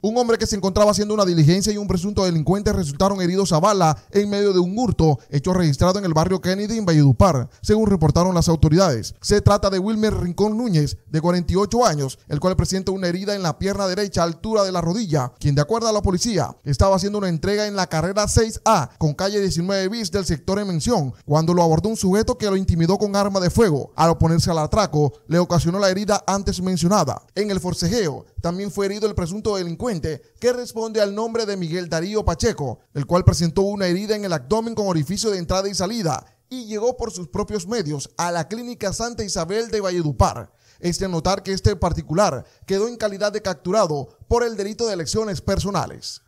Un hombre que se encontraba haciendo una diligencia y un presunto delincuente resultaron heridos a bala en medio de un hurto hecho registrado en el barrio Kennedy en Valledupar, según reportaron las autoridades. Se trata de Wilmer Rincón Núñez, de 48 años, el cual presenta una herida en la pierna derecha a altura de la rodilla, quien de acuerdo a la policía estaba haciendo una entrega en la carrera 6A con calle 19 bis del sector en mención, cuando lo abordó un sujeto que lo intimidó con arma de fuego. Al oponerse al atraco, le ocasionó la herida antes mencionada. En el forcejeo también fue herido el presunto delincuente, que responde al nombre de Miguel Darío Pacheco, el cual presentó una herida en el abdomen con orificio de entrada y salida, y llegó por sus propios medios a la Clínica Santa Isabel de Valledupar. Es de notar que este particular quedó en calidad de capturado por el delito de elecciones personales.